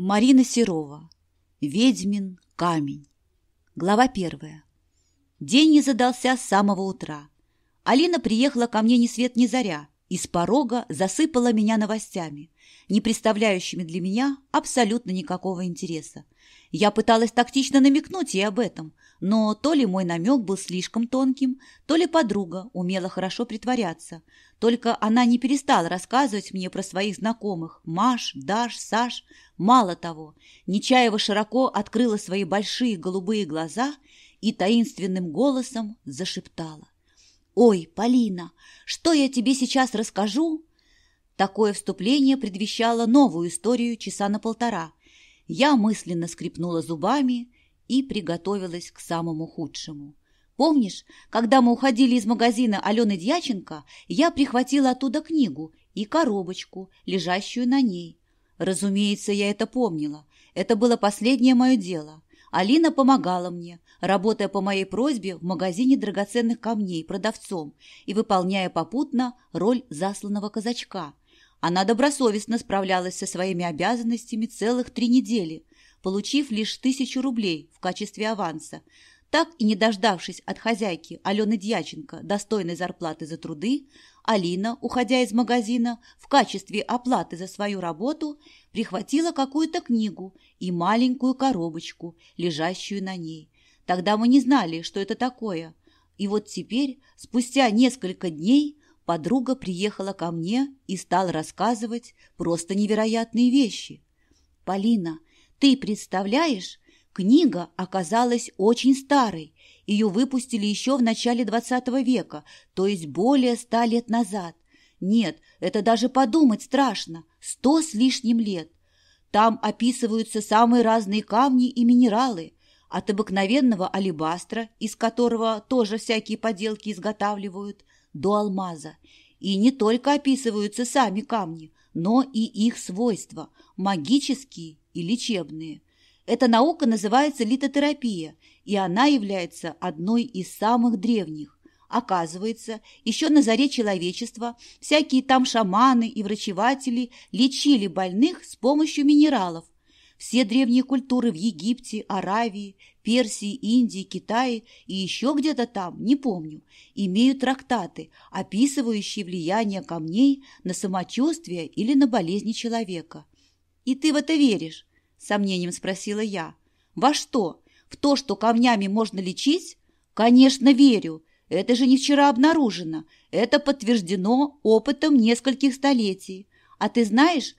Марина Серова. Ведьмин камень. Глава первая. День не задался с самого утра. Алина приехала ко мне ни свет ни заря и с порога засыпала меня новостями, не представляющими для меня абсолютно никакого интереса. Я пыталась тактично намекнуть ей об этом, но то ли мой намек был слишком тонким, то ли подруга умела хорошо притворяться. Только она не перестала рассказывать мне про своих знакомых – Маш, Даш, Саш. Мало того, Нечаева широко открыла свои большие голубые глаза и таинственным голосом зашептала. «Ой, Полина, что я тебе сейчас расскажу?» Такое вступление предвещало новую историю часа на полтора – я мысленно скрипнула зубами и приготовилась к самому худшему. Помнишь, когда мы уходили из магазина Алены Дьяченко, я прихватила оттуда книгу и коробочку, лежащую на ней. Разумеется, я это помнила. Это было последнее мое дело. Алина помогала мне, работая по моей просьбе в магазине драгоценных камней продавцом и выполняя попутно роль засланного казачка, она добросовестно справлялась со своими обязанностями целых три недели, получив лишь тысячу рублей в качестве аванса, так и не дождавшись от хозяйки Алены Дьяченко достойной зарплаты за труды, Алина, уходя из магазина, в качестве оплаты за свою работу прихватила какую-то книгу и маленькую коробочку, лежащую на ней. Тогда мы не знали, что это такое. И вот теперь, спустя несколько дней, подруга приехала ко мне и стала рассказывать просто невероятные вещи. «Полина, ты представляешь, книга оказалась очень старой. Ее выпустили еще в начале XX века, то есть более ста лет назад. Нет, это даже подумать страшно. Сто с лишним лет. Там описываются самые разные камни и минералы. От обыкновенного алебастра, из которого тоже всякие поделки изготавливают, до алмаза. И не только описываются сами камни, но и их свойства – магические и лечебные. Эта наука называется литотерапия, и она является одной из самых древних. Оказывается, еще на заре человечества всякие там шаманы и врачеватели лечили больных с помощью минералов. Все древние культуры в Египте, Аравии, Персии, Индии, Китае и еще где-то там, не помню, имеют трактаты, описывающие влияние камней на самочувствие или на болезни человека. «И ты в это веришь?» – сомнением спросила я. «Во что? В то, что камнями можно лечить?» «Конечно, верю. Это же не вчера обнаружено. Это подтверждено опытом нескольких столетий. А ты знаешь,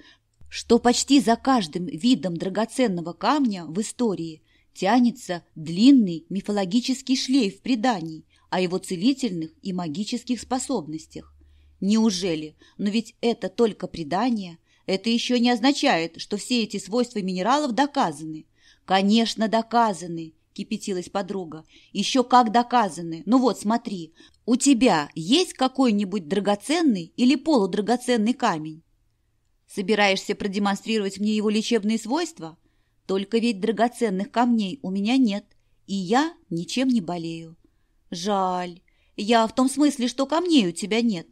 что почти за каждым видом драгоценного камня в истории тянется длинный мифологический шлейф преданий о его целительных и магических способностях. Неужели? Но ведь это только предание. Это еще не означает, что все эти свойства минералов доказаны. Конечно, доказаны, кипятилась подруга. Еще как доказаны. Ну вот, смотри, у тебя есть какой-нибудь драгоценный или полудрагоценный камень? Собираешься продемонстрировать мне его лечебные свойства? Только ведь драгоценных камней у меня нет, и я ничем не болею. Жаль. Я в том смысле, что камней у тебя нет.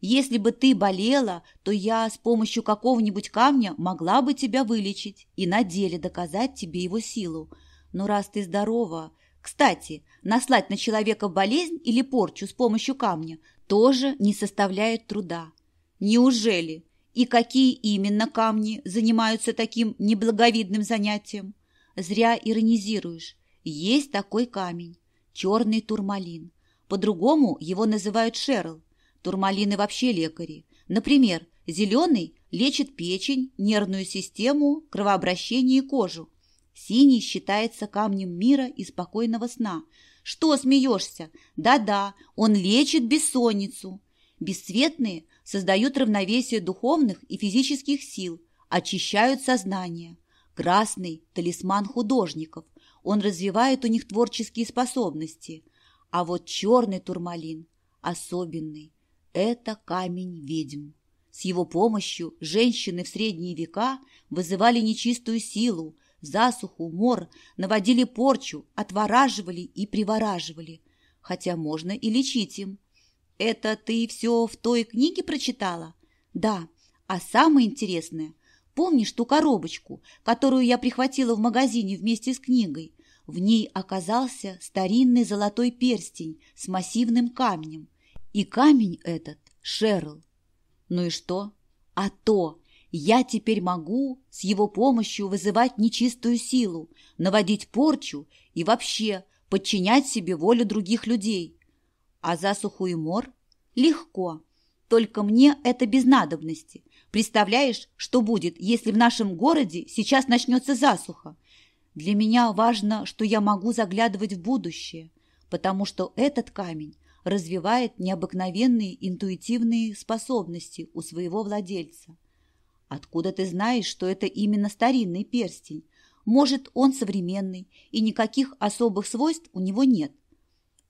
Если бы ты болела, то я с помощью какого-нибудь камня могла бы тебя вылечить и на деле доказать тебе его силу. Но раз ты здорова... Кстати, наслать на человека болезнь или порчу с помощью камня тоже не составляет труда. Неужели? и какие именно камни занимаются таким неблаговидным занятием. Зря иронизируешь. Есть такой камень – черный турмалин. По-другому его называют шерл. Турмалины вообще лекари. Например, зеленый лечит печень, нервную систему, кровообращение и кожу. Синий считается камнем мира и спокойного сна. Что смеешься? Да-да, он лечит бессонницу. Бесцветные – создают равновесие духовных и физических сил, очищают сознание. Красный – талисман художников, он развивает у них творческие способности. А вот черный турмалин – особенный. Это камень ведьм. С его помощью женщины в средние века вызывали нечистую силу, засуху, мор, наводили порчу, отвораживали и привораживали. Хотя можно и лечить им – это ты все в той книге прочитала? Да. А самое интересное, помнишь ту коробочку, которую я прихватила в магазине вместе с книгой? В ней оказался старинный золотой перстень с массивным камнем. И камень этот – Шерл. Ну и что? А то! Я теперь могу с его помощью вызывать нечистую силу, наводить порчу и вообще подчинять себе волю других людей. А засуху и мор? Легко. Только мне это без надобности. Представляешь, что будет, если в нашем городе сейчас начнется засуха? Для меня важно, что я могу заглядывать в будущее, потому что этот камень развивает необыкновенные интуитивные способности у своего владельца. Откуда ты знаешь, что это именно старинный перстень? Может, он современный, и никаких особых свойств у него нет.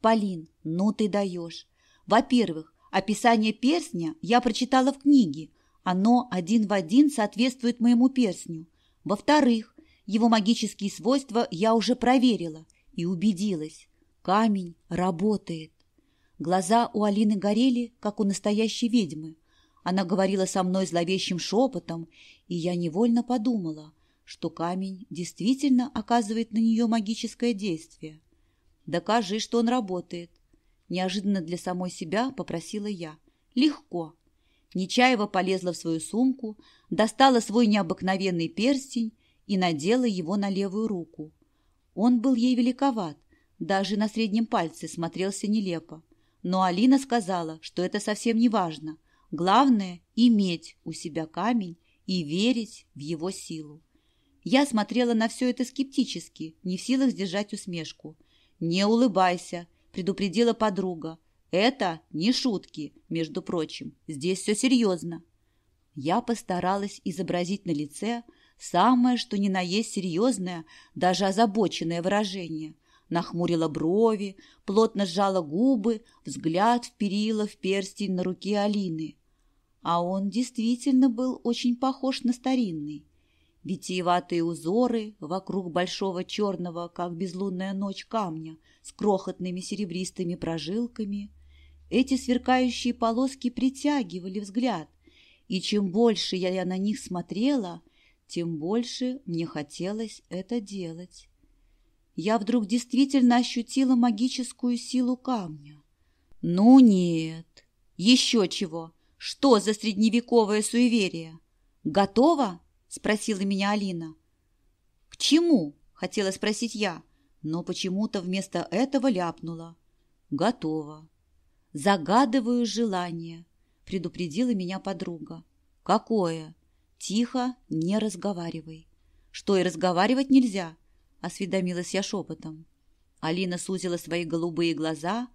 Полин, ну ты даешь. Во-первых, описание перстня я прочитала в книге. Оно один в один соответствует моему перстню. Во-вторых, его магические свойства я уже проверила и убедилась. Камень работает. Глаза у Алины горели, как у настоящей ведьмы. Она говорила со мной зловещим шепотом, и я невольно подумала, что камень действительно оказывает на нее магическое действие. Докажи, что он работает. Неожиданно для самой себя попросила я. Легко. Нечаева полезла в свою сумку, достала свой необыкновенный перстень и надела его на левую руку. Он был ей великоват, даже на среднем пальце смотрелся нелепо. Но Алина сказала, что это совсем не важно. Главное – иметь у себя камень и верить в его силу. Я смотрела на все это скептически, не в силах сдержать усмешку – «Не улыбайся», — предупредила подруга. «Это не шутки, между прочим. Здесь все серьезно». Я постаралась изобразить на лице самое, что ни на есть серьезное, даже озабоченное выражение. Нахмурила брови, плотно сжала губы, взгляд вперила в перстень на руке Алины. А он действительно был очень похож на старинный. Витиеватые узоры вокруг большого черного, как безлунная ночь, камня с крохотными серебристыми прожилками. Эти сверкающие полоски притягивали взгляд, и чем больше я на них смотрела, тем больше мне хотелось это делать. Я вдруг действительно ощутила магическую силу камня. Ну нет, еще чего, что за средневековое суеверие? Готово? спросила меня Алина. К чему? хотела спросить я, но почему-то вместо этого ляпнула. Готово. Загадываю желание, предупредила меня подруга. Какое? Тихо, не разговаривай. Что и разговаривать нельзя, осведомилась я шепотом. Алина сузила свои голубые глаза,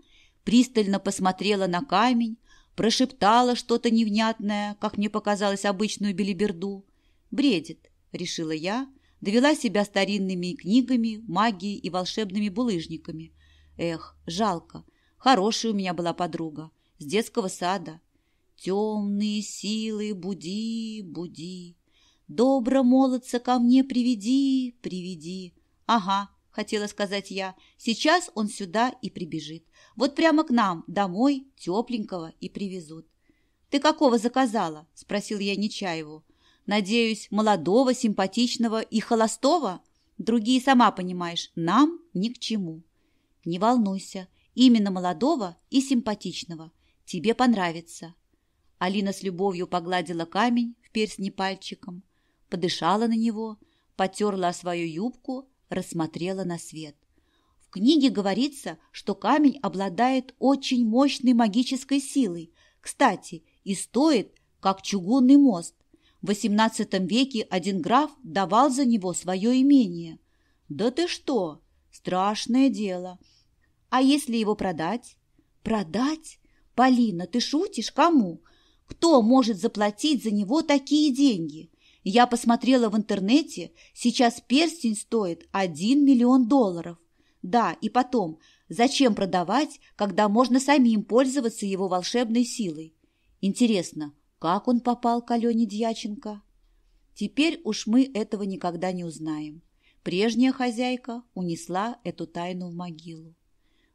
пристально посмотрела на камень, прошептала что-то невнятное, как мне показалось, обычную белиберду, Бредит, решила я, довела себя старинными книгами, магией и волшебными булыжниками. Эх, жалко, хорошая у меня была подруга, с детского сада. Темные силы буди, буди, добро молодца ко мне приведи, приведи. Ага, — хотела сказать я. «Сейчас он сюда и прибежит. Вот прямо к нам, домой, тепленького и привезут». «Ты какого заказала?» — спросил я Нечаеву. Надеюсь, молодого, симпатичного и холостого? Другие, сама понимаешь, нам ни к чему. Не волнуйся, именно молодого и симпатичного. Тебе понравится. Алина с любовью погладила камень в перстне пальчиком, подышала на него, потерла свою юбку, рассмотрела на свет. В книге говорится, что камень обладает очень мощной магической силой. Кстати, и стоит, как чугунный мост, в XVIII веке один граф давал за него свое имение. Да ты что! Страшное дело. А если его продать? Продать? Полина, ты шутишь? Кому? Кто может заплатить за него такие деньги? Я посмотрела в интернете, сейчас перстень стоит 1 миллион долларов. Да, и потом, зачем продавать, когда можно самим пользоваться его волшебной силой? Интересно, как он попал к Алене Дьяченко? Теперь уж мы этого никогда не узнаем. Прежняя хозяйка унесла эту тайну в могилу.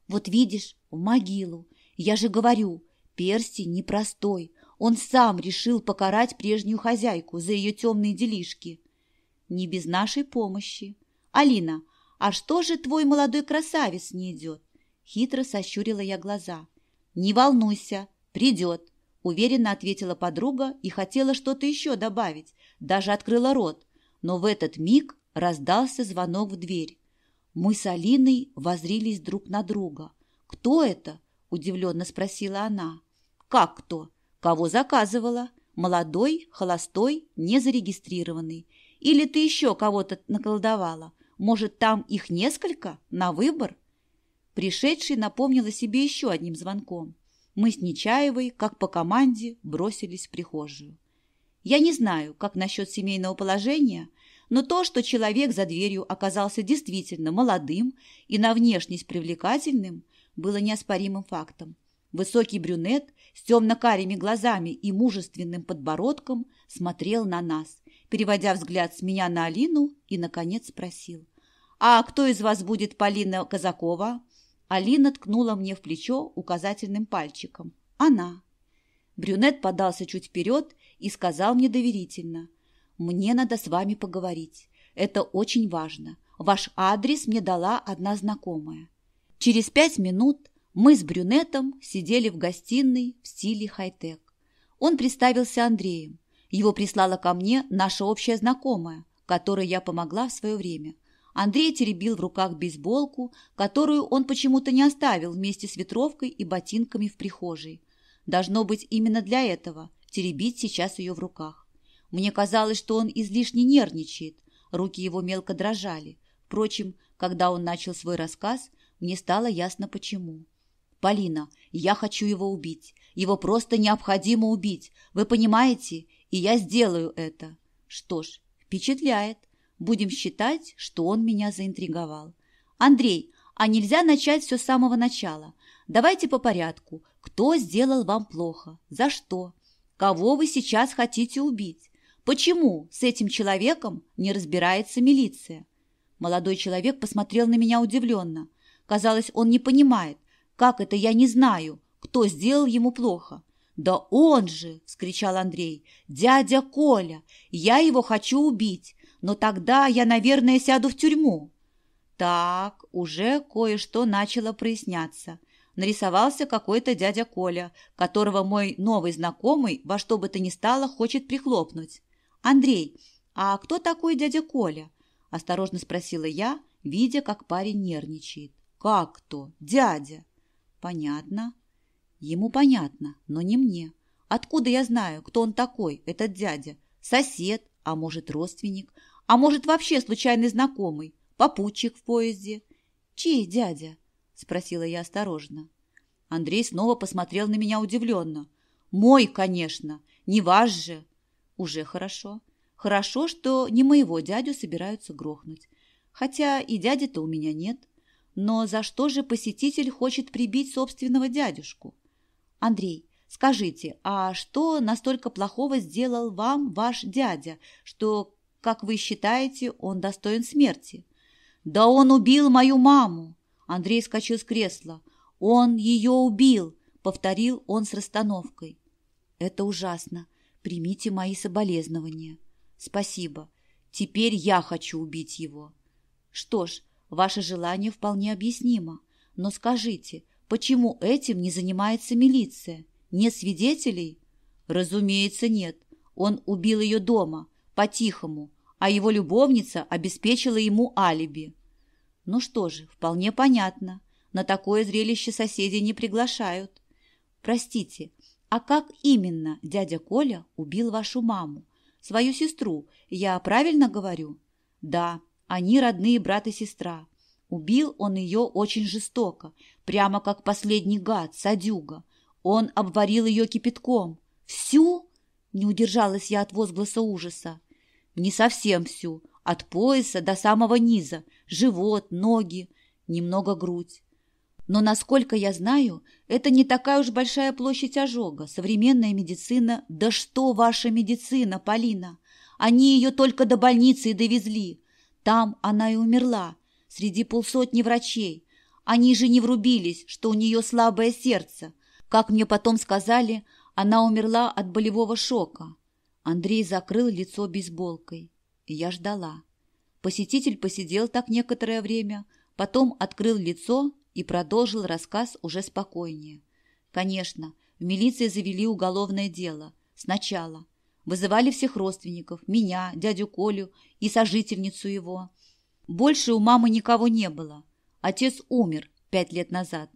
Вот видишь, в могилу. Я же говорю, перстень непростой. Он сам решил покарать прежнюю хозяйку за ее темные делишки. Не без нашей помощи. Алина, а что же твой молодой красавец не идет? Хитро сощурила я глаза. Не волнуйся, придет. Уверенно ответила подруга и хотела что-то еще добавить, даже открыла рот. Но в этот миг раздался звонок в дверь. Мы с Алиной возрились друг на друга. «Кто это?» – удивленно спросила она. «Как кто? Кого заказывала? Молодой, холостой, незарегистрированный. Или ты еще кого-то наколдовала? Может, там их несколько? На выбор?» Пришедший напомнила себе еще одним звонком мы с Нечаевой, как по команде, бросились в прихожую. Я не знаю, как насчет семейного положения, но то, что человек за дверью оказался действительно молодым и на внешность привлекательным, было неоспоримым фактом. Высокий брюнет с темно-карими глазами и мужественным подбородком смотрел на нас, переводя взгляд с меня на Алину и, наконец, спросил. «А кто из вас будет Полина Казакова?» Алина ткнула мне в плечо указательным пальчиком. «Она». Брюнет подался чуть вперед и сказал мне доверительно. «Мне надо с вами поговорить. Это очень важно. Ваш адрес мне дала одна знакомая». Через пять минут мы с брюнетом сидели в гостиной в стиле хай-тек. Он представился Андреем. Его прислала ко мне наша общая знакомая, которой я помогла в свое время – Андрей теребил в руках бейсболку, которую он почему-то не оставил вместе с ветровкой и ботинками в прихожей. Должно быть именно для этого теребить сейчас ее в руках. Мне казалось, что он излишне нервничает, руки его мелко дрожали. Впрочем, когда он начал свой рассказ, мне стало ясно почему. «Полина, я хочу его убить. Его просто необходимо убить. Вы понимаете? И я сделаю это». «Что ж, впечатляет. Будем считать, что он меня заинтриговал. «Андрей, а нельзя начать все с самого начала? Давайте по порядку. Кто сделал вам плохо? За что? Кого вы сейчас хотите убить? Почему с этим человеком не разбирается милиция?» Молодой человек посмотрел на меня удивленно. Казалось, он не понимает, как это я не знаю, кто сделал ему плохо. «Да он же!» – вскричал Андрей. «Дядя Коля! Я его хочу убить! но тогда я, наверное, сяду в тюрьму. Так, уже кое-что начало проясняться. Нарисовался какой-то дядя Коля, которого мой новый знакомый во что бы то ни стало хочет прихлопнуть. «Андрей, а кто такой дядя Коля?» – осторожно спросила я, видя, как парень нервничает. «Как кто? Дядя?» «Понятно. Ему понятно, но не мне. Откуда я знаю, кто он такой, этот дядя? Сосед, а может, родственник? А может, вообще случайный знакомый, попутчик в поезде? Чей дядя? Спросила я осторожно. Андрей снова посмотрел на меня удивленно. Мой, конечно, не ваш же. Уже хорошо. Хорошо, что не моего дядю собираются грохнуть. Хотя и дяди-то у меня нет. Но за что же посетитель хочет прибить собственного дядюшку? Андрей, скажите, а что настолько плохого сделал вам ваш дядя, что как вы считаете, он достоин смерти? Да он убил мою маму! Андрей скачал с кресла. Он ее убил, повторил он с расстановкой. Это ужасно. Примите мои соболезнования. Спасибо. Теперь я хочу убить его. Что ж, ваше желание вполне объяснимо. Но скажите, почему этим не занимается милиция? Нет свидетелей? Разумеется, нет. Он убил ее дома по-тихому, а его любовница обеспечила ему алиби. Ну что же, вполне понятно, на такое зрелище соседей не приглашают. Простите, а как именно дядя Коля убил вашу маму, свою сестру, я правильно говорю? Да, они родные брат и сестра. Убил он ее очень жестоко, прямо как последний гад, садюга. Он обварил ее кипятком. Всю? Не удержалась я от возгласа ужаса. Не совсем всю, от пояса до самого низа, живот, ноги, немного грудь. Но, насколько я знаю, это не такая уж большая площадь ожога. Современная медицина... Да что ваша медицина, Полина? Они ее только до больницы и довезли. Там она и умерла, среди полсотни врачей. Они же не врубились, что у нее слабое сердце. Как мне потом сказали, она умерла от болевого шока. Андрей закрыл лицо бейсболкой. Я ждала. Посетитель посидел так некоторое время, потом открыл лицо и продолжил рассказ уже спокойнее. Конечно, в милиции завели уголовное дело. Сначала. Вызывали всех родственников, меня, дядю Колю и сожительницу его. Больше у мамы никого не было. Отец умер пять лет назад.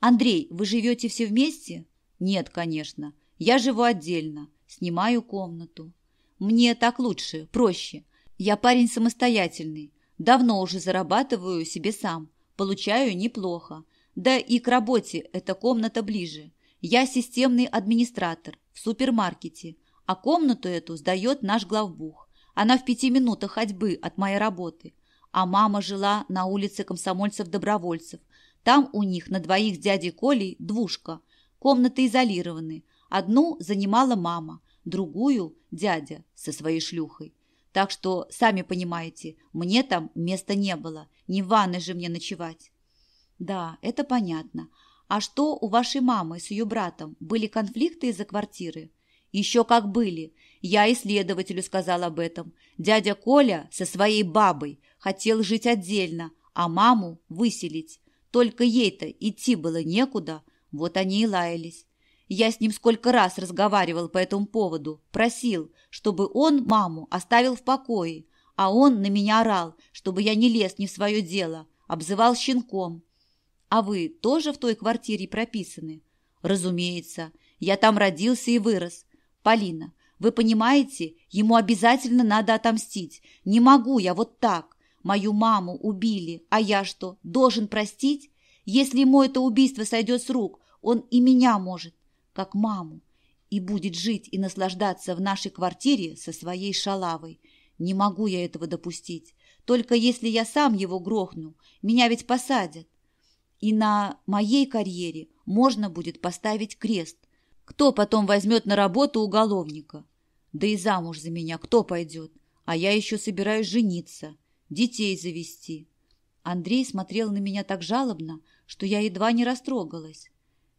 «Андрей, вы живете все вместе?» «Нет, конечно. Я живу отдельно. Снимаю комнату. Мне так лучше, проще. Я парень самостоятельный. Давно уже зарабатываю себе сам. Получаю неплохо. Да и к работе эта комната ближе. Я системный администратор в супермаркете, а комнату эту сдает наш главбух. Она в пяти минутах ходьбы от моей работы. А мама жила на улице комсомольцев-добровольцев. Там у них на двоих с дядей Колей двушка. Комнаты изолированы. Одну занимала мама, другую – дядя со своей шлюхой. Так что, сами понимаете, мне там места не было, не в ванной же мне ночевать. Да, это понятно. А что у вашей мамы с ее братом? Были конфликты из-за квартиры? Еще как были. Я исследователю сказал об этом. Дядя Коля со своей бабой хотел жить отдельно, а маму выселить. Только ей-то идти было некуда, вот они и лаялись. Я с ним сколько раз разговаривал по этому поводу, просил, чтобы он маму оставил в покое, а он на меня орал, чтобы я не лез не в свое дело, обзывал щенком. А вы тоже в той квартире прописаны? Разумеется, я там родился и вырос. Полина, вы понимаете, ему обязательно надо отомстить. Не могу я вот так. Мою маму убили, а я что, должен простить? Если ему это убийство сойдет с рук, он и меня может как маму, и будет жить и наслаждаться в нашей квартире со своей шалавой. Не могу я этого допустить. Только если я сам его грохну, меня ведь посадят. И на моей карьере можно будет поставить крест. Кто потом возьмет на работу уголовника? Да и замуж за меня кто пойдет? А я еще собираюсь жениться, детей завести. Андрей смотрел на меня так жалобно, что я едва не растрогалась.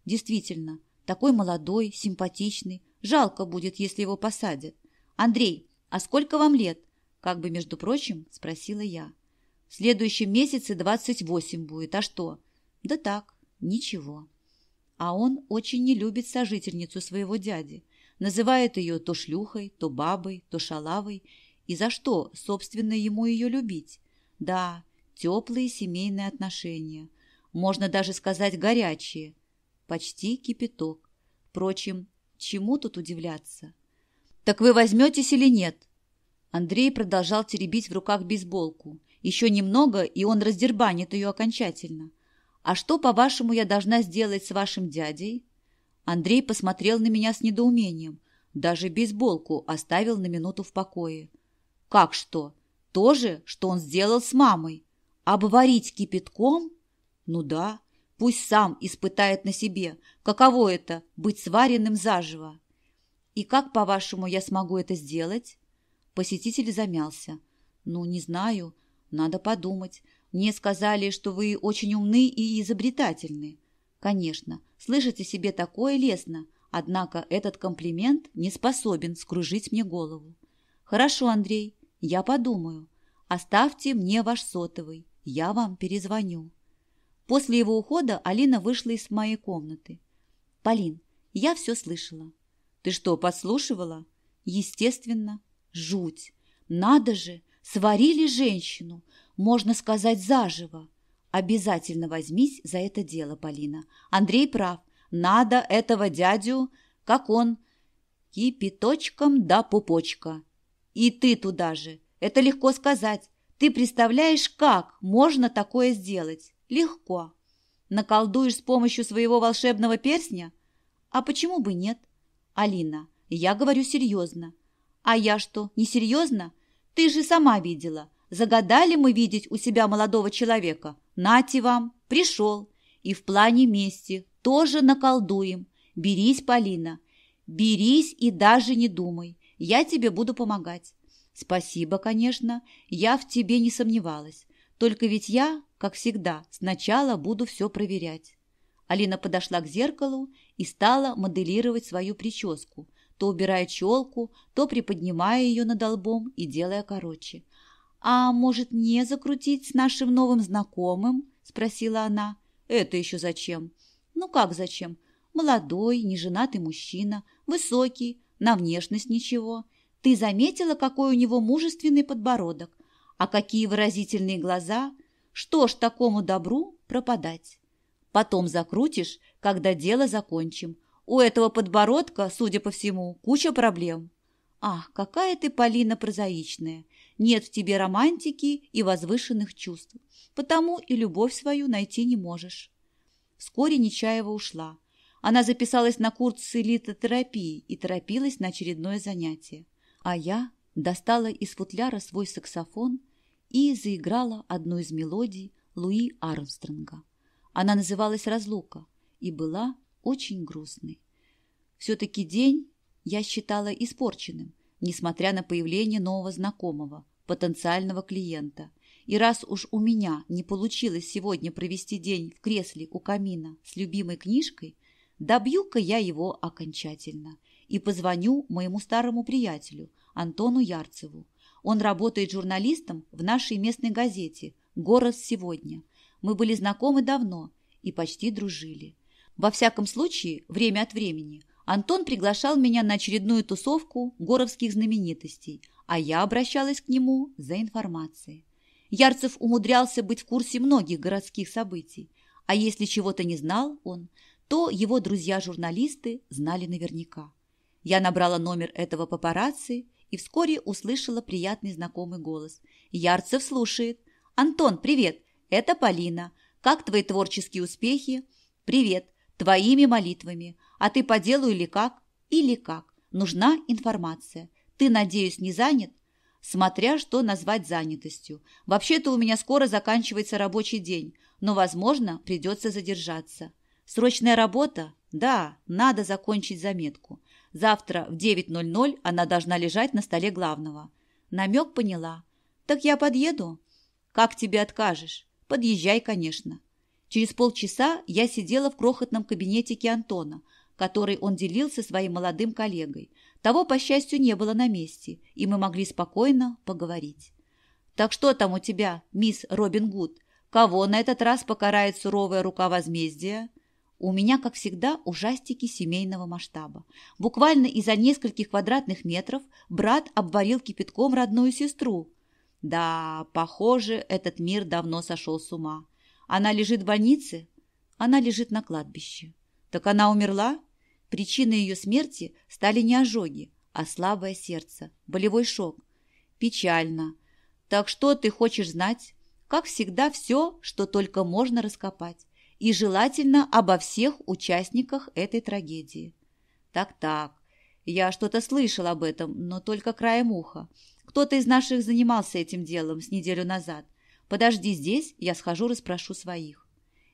Действительно, такой молодой, симпатичный. Жалко будет, если его посадят. Андрей, а сколько вам лет? Как бы, между прочим, спросила я. В следующем месяце двадцать восемь будет. А что? Да так, ничего. А он очень не любит сожительницу своего дяди. Называет ее то шлюхой, то бабой, то шалавой. И за что, собственно, ему ее любить? Да, теплые семейные отношения. Можно даже сказать горячие – почти кипяток. Впрочем, чему тут удивляться? «Так вы возьметесь или нет?» Андрей продолжал теребить в руках бейсболку. Еще немного, и он раздербанит ее окончательно. «А что, по-вашему, я должна сделать с вашим дядей?» Андрей посмотрел на меня с недоумением. Даже бейсболку оставил на минуту в покое. «Как что? То же, что он сделал с мамой? Обварить кипятком?» «Ну да, Пусть сам испытает на себе, каково это – быть сваренным заживо. И как, по-вашему, я смогу это сделать? Посетитель замялся. Ну, не знаю, надо подумать. Мне сказали, что вы очень умны и изобретательны. Конечно, слышите себе такое лестно, однако этот комплимент не способен скружить мне голову. Хорошо, Андрей, я подумаю. Оставьте мне ваш сотовый, я вам перезвоню. После его ухода Алина вышла из моей комнаты. «Полин, я все слышала». «Ты что, подслушивала?» «Естественно. Жуть. Надо же, сварили женщину, можно сказать, заживо. Обязательно возьмись за это дело, Полина. Андрей прав. Надо этого дядю, как он, кипяточком да пупочка. И ты туда же. Это легко сказать. Ты представляешь, как можно такое сделать? Легко. Наколдуешь с помощью своего волшебного перстня? А почему бы нет? Алина, я говорю серьезно. А я что, несерьезно? Ты же сама видела. Загадали мы видеть у себя молодого человека. Нате вам, пришел. И в плане мести тоже наколдуем. Берись, Полина. Берись и даже не думай. Я тебе буду помогать. Спасибо, конечно, я в тебе не сомневалась. Только ведь я как всегда, сначала буду все проверять. Алина подошла к зеркалу и стала моделировать свою прическу, то убирая челку, то приподнимая ее над лбом и делая короче. «А может, не закрутить с нашим новым знакомым?» – спросила она. «Это еще зачем?» «Ну как зачем? Молодой, неженатый мужчина, высокий, на внешность ничего. Ты заметила, какой у него мужественный подбородок? А какие выразительные глаза, что ж такому добру пропадать? Потом закрутишь, когда дело закончим. У этого подбородка, судя по всему, куча проблем. Ах, какая ты, Полина, прозаичная. Нет в тебе романтики и возвышенных чувств. Потому и любовь свою найти не можешь. Вскоре Нечаева ушла. Она записалась на курс элитотерапии и торопилась на очередное занятие. А я достала из футляра свой саксофон – и заиграла одну из мелодий Луи Армстронга. Она называлась «Разлука» и была очень грустной. Все-таки день я считала испорченным, несмотря на появление нового знакомого, потенциального клиента. И раз уж у меня не получилось сегодня провести день в кресле у камина с любимой книжкой, добью-ка я его окончательно и позвоню моему старому приятелю Антону Ярцеву, он работает журналистом в нашей местной газете «Город сегодня». Мы были знакомы давно и почти дружили. Во всяком случае, время от времени Антон приглашал меня на очередную тусовку горовских знаменитостей, а я обращалась к нему за информацией. Ярцев умудрялся быть в курсе многих городских событий, а если чего-то не знал он, то его друзья-журналисты знали наверняка. Я набрала номер этого папарацци и вскоре услышала приятный знакомый голос. Ярцев слушает. «Антон, привет! Это Полина. Как твои творческие успехи?» «Привет! Твоими молитвами. А ты по делу или как?» «Или как. Нужна информация. Ты, надеюсь, не занят?» «Смотря что назвать занятостью. Вообще-то у меня скоро заканчивается рабочий день, но, возможно, придется задержаться. Срочная работа? Да, надо закончить заметку. Завтра в 9.00 она должна лежать на столе главного. Намек поняла. «Так я подъеду?» «Как тебе откажешь?» «Подъезжай, конечно». Через полчаса я сидела в крохотном кабинетике Антона, который он делил со своим молодым коллегой. Того, по счастью, не было на месте, и мы могли спокойно поговорить. «Так что там у тебя, мисс Робин Гуд? Кого на этот раз покарает суровая рука возмездия?» У меня, как всегда, ужастики семейного масштаба. Буквально из-за нескольких квадратных метров брат обварил кипятком родную сестру. Да, похоже, этот мир давно сошел с ума. Она лежит в больнице? Она лежит на кладбище. Так она умерла? Причиной ее смерти стали не ожоги, а слабое сердце, болевой шок. Печально. Так что ты хочешь знать? Как всегда, все, что только можно раскопать и желательно обо всех участниках этой трагедии. Так-так, я что-то слышал об этом, но только краем уха. Кто-то из наших занимался этим делом с неделю назад. Подожди здесь, я схожу расспрошу своих.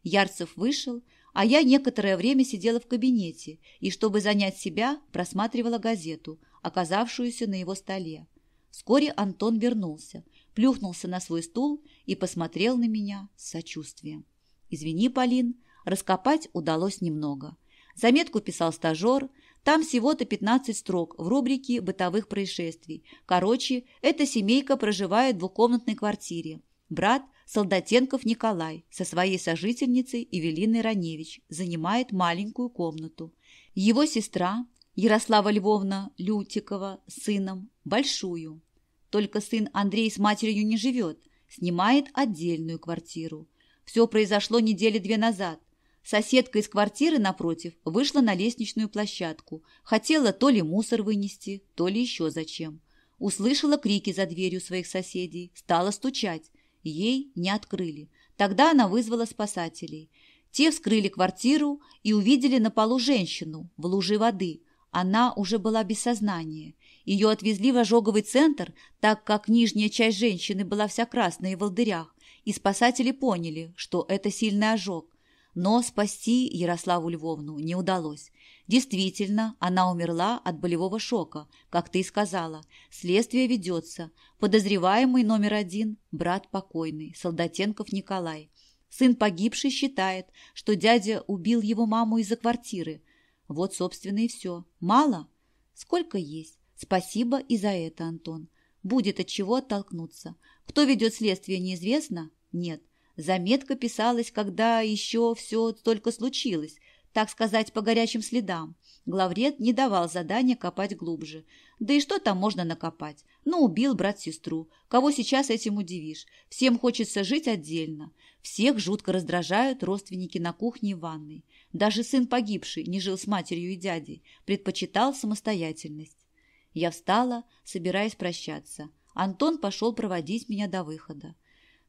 Ярцев вышел, а я некоторое время сидела в кабинете и, чтобы занять себя, просматривала газету, оказавшуюся на его столе. Вскоре Антон вернулся, плюхнулся на свой стул и посмотрел на меня с сочувствием. Извини, Полин, раскопать удалось немного. Заметку писал стажер, там всего-то 15 строк в рубрике «Бытовых происшествий». Короче, эта семейка проживает в двухкомнатной квартире. Брат Солдатенков Николай со своей сожительницей Евелиной Раневич занимает маленькую комнату. Его сестра Ярослава Львовна Лютикова с сыном большую. Только сын Андрей с матерью не живет, снимает отдельную квартиру. Все произошло недели две назад. Соседка из квартиры напротив вышла на лестничную площадку. Хотела то ли мусор вынести, то ли еще зачем. Услышала крики за дверью своих соседей, стала стучать. Ей не открыли. Тогда она вызвала спасателей. Те вскрыли квартиру и увидели на полу женщину в луже воды. Она уже была без сознания. Ее отвезли в ожоговый центр, так как нижняя часть женщины была вся красная и в волдырях и спасатели поняли, что это сильный ожог. Но спасти Ярославу Львовну не удалось. Действительно, она умерла от болевого шока, как ты и сказала. Следствие ведется. Подозреваемый номер один – брат покойный, Солдатенков Николай. Сын погибший считает, что дядя убил его маму из-за квартиры. Вот, собственно, и все. Мало? Сколько есть. Спасибо и за это, Антон. Будет от чего оттолкнуться. Кто ведет следствие, неизвестно? Нет. Заметка писалась, когда еще все только случилось, так сказать, по горячим следам. Главред не давал задания копать глубже. Да и что там можно накопать? Ну, убил брат сестру. Кого сейчас этим удивишь? Всем хочется жить отдельно. Всех жутко раздражают родственники на кухне и ванной. Даже сын погибший не жил с матерью и дядей, предпочитал самостоятельность. Я встала, собираясь прощаться. Антон пошел проводить меня до выхода.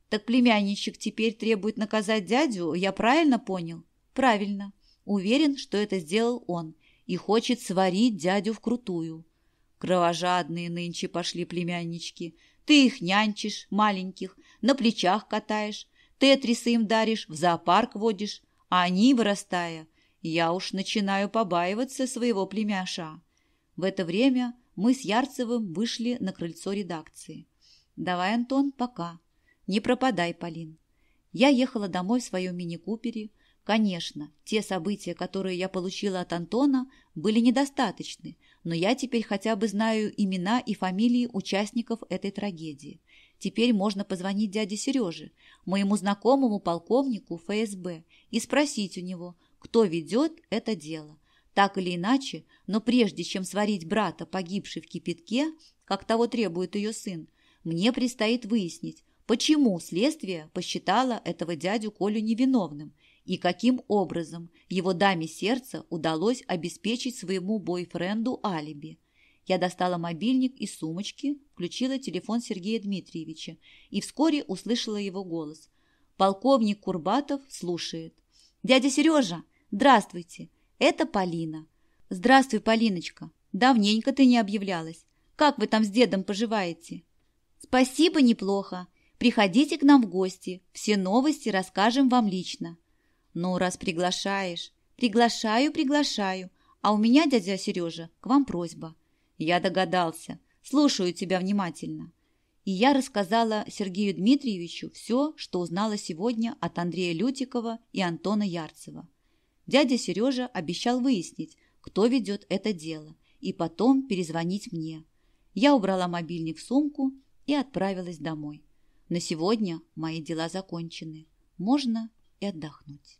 «Так племянничек теперь требует наказать дядю, я правильно понял?» «Правильно. Уверен, что это сделал он и хочет сварить дядю вкрутую». Кровожадные нынче пошли племяннички. Ты их нянчишь, маленьких, на плечах катаешь, тетрисы им даришь, в зоопарк водишь, а они, вырастая, я уж начинаю побаиваться своего племяша. В это время мы с Ярцевым вышли на крыльцо редакции. «Давай, Антон, пока. Не пропадай, Полин». Я ехала домой в своем мини-купере. Конечно, те события, которые я получила от Антона, были недостаточны, но я теперь хотя бы знаю имена и фамилии участников этой трагедии. Теперь можно позвонить дяде Сереже, моему знакомому полковнику ФСБ, и спросить у него, кто ведет это дело – так или иначе, но прежде чем сварить брата, погибший в кипятке, как того требует ее сын, мне предстоит выяснить, почему следствие посчитало этого дядю Колю невиновным и каким образом его даме сердца удалось обеспечить своему бойфренду алиби. Я достала мобильник из сумочки, включила телефон Сергея Дмитриевича и вскоре услышала его голос. Полковник Курбатов слушает. «Дядя Сережа, здравствуйте! Это Полина. Здравствуй, Полиночка. Давненько ты не объявлялась. Как вы там с дедом поживаете? Спасибо, неплохо. Приходите к нам в гости. Все новости расскажем вам лично. Ну, раз приглашаешь. Приглашаю, приглашаю. А у меня, дядя Сережа, к вам просьба. Я догадался. Слушаю тебя внимательно. И я рассказала Сергею Дмитриевичу все, что узнала сегодня от Андрея Лютикова и Антона Ярцева. Дядя Сережа обещал выяснить, кто ведет это дело, и потом перезвонить мне. Я убрала мобильник в сумку и отправилась домой. На сегодня мои дела закончены. Можно и отдохнуть.